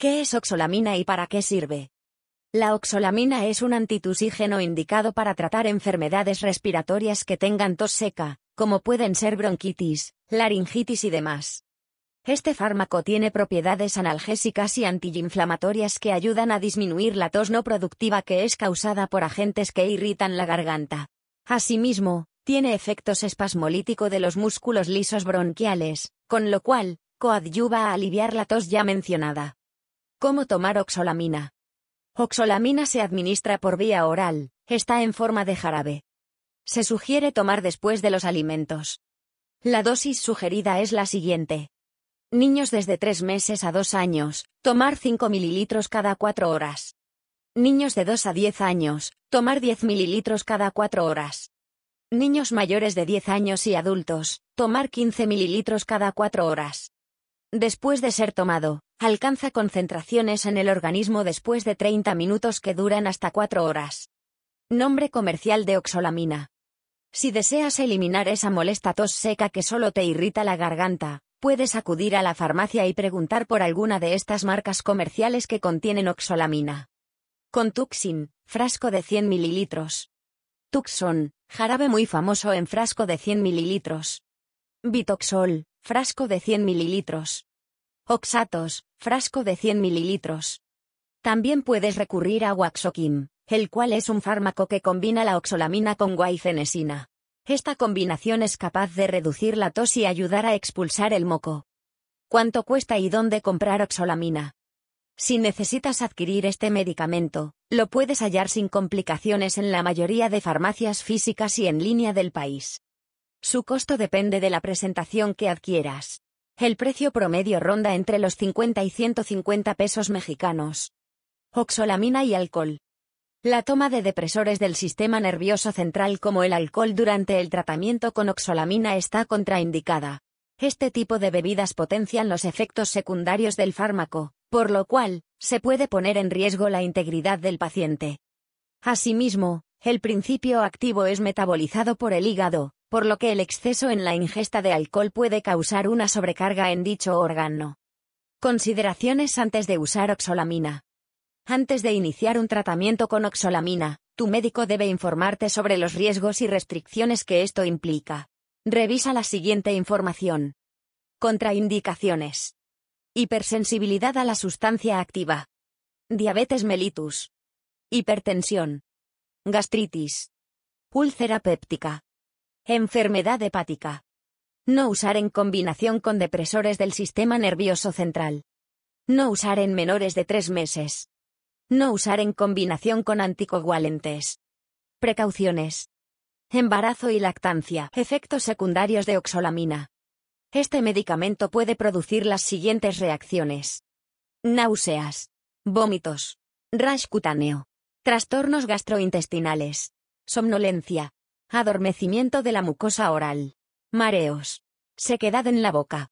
¿Qué es oxolamina y para qué sirve? La oxolamina es un antitusígeno indicado para tratar enfermedades respiratorias que tengan tos seca, como pueden ser bronquitis, laringitis y demás. Este fármaco tiene propiedades analgésicas y antiinflamatorias que ayudan a disminuir la tos no productiva que es causada por agentes que irritan la garganta. Asimismo, tiene efectos espasmolítico de los músculos lisos bronquiales, con lo cual, coadyuva a aliviar la tos ya mencionada. ¿Cómo tomar oxolamina? Oxolamina se administra por vía oral, está en forma de jarabe. Se sugiere tomar después de los alimentos. La dosis sugerida es la siguiente. Niños desde 3 meses a 2 años, tomar 5 mililitros cada 4 horas. Niños de 2 a 10 años, tomar 10 mililitros cada 4 horas. Niños mayores de 10 años y adultos, tomar 15 mililitros cada 4 horas. Después de ser tomado, alcanza concentraciones en el organismo después de 30 minutos que duran hasta 4 horas. Nombre comercial de oxolamina. Si deseas eliminar esa molesta tos seca que solo te irrita la garganta, puedes acudir a la farmacia y preguntar por alguna de estas marcas comerciales que contienen oxolamina. Con Tuxin, frasco de 100 mililitros. Tuxon, jarabe muy famoso en frasco de 100 mililitros. Bitoxol, frasco de 100 mililitros. Oxatos, frasco de 100 mililitros. También puedes recurrir a Waxokim, el cual es un fármaco que combina la oxolamina con guaifenesina. Esta combinación es capaz de reducir la tos y ayudar a expulsar el moco. ¿Cuánto cuesta y dónde comprar oxolamina? Si necesitas adquirir este medicamento, lo puedes hallar sin complicaciones en la mayoría de farmacias físicas y en línea del país. Su costo depende de la presentación que adquieras. El precio promedio ronda entre los 50 y 150 pesos mexicanos. Oxolamina y alcohol. La toma de depresores del sistema nervioso central como el alcohol durante el tratamiento con oxolamina está contraindicada. Este tipo de bebidas potencian los efectos secundarios del fármaco, por lo cual, se puede poner en riesgo la integridad del paciente. Asimismo, el principio activo es metabolizado por el hígado, por lo que el exceso en la ingesta de alcohol puede causar una sobrecarga en dicho órgano. Consideraciones antes de usar oxolamina. Antes de iniciar un tratamiento con oxolamina, tu médico debe informarte sobre los riesgos y restricciones que esto implica. Revisa la siguiente información. Contraindicaciones. Hipersensibilidad a la sustancia activa. Diabetes mellitus. Hipertensión. Gastritis. Úlcera péptica. Enfermedad hepática. No usar en combinación con depresores del sistema nervioso central. No usar en menores de tres meses. No usar en combinación con anticoagulantes. Precauciones. Embarazo y lactancia. Efectos secundarios de oxolamina. Este medicamento puede producir las siguientes reacciones. Náuseas. Vómitos. Rash cutáneo. Trastornos gastrointestinales. Somnolencia adormecimiento de la mucosa oral, mareos, sequedad en la boca,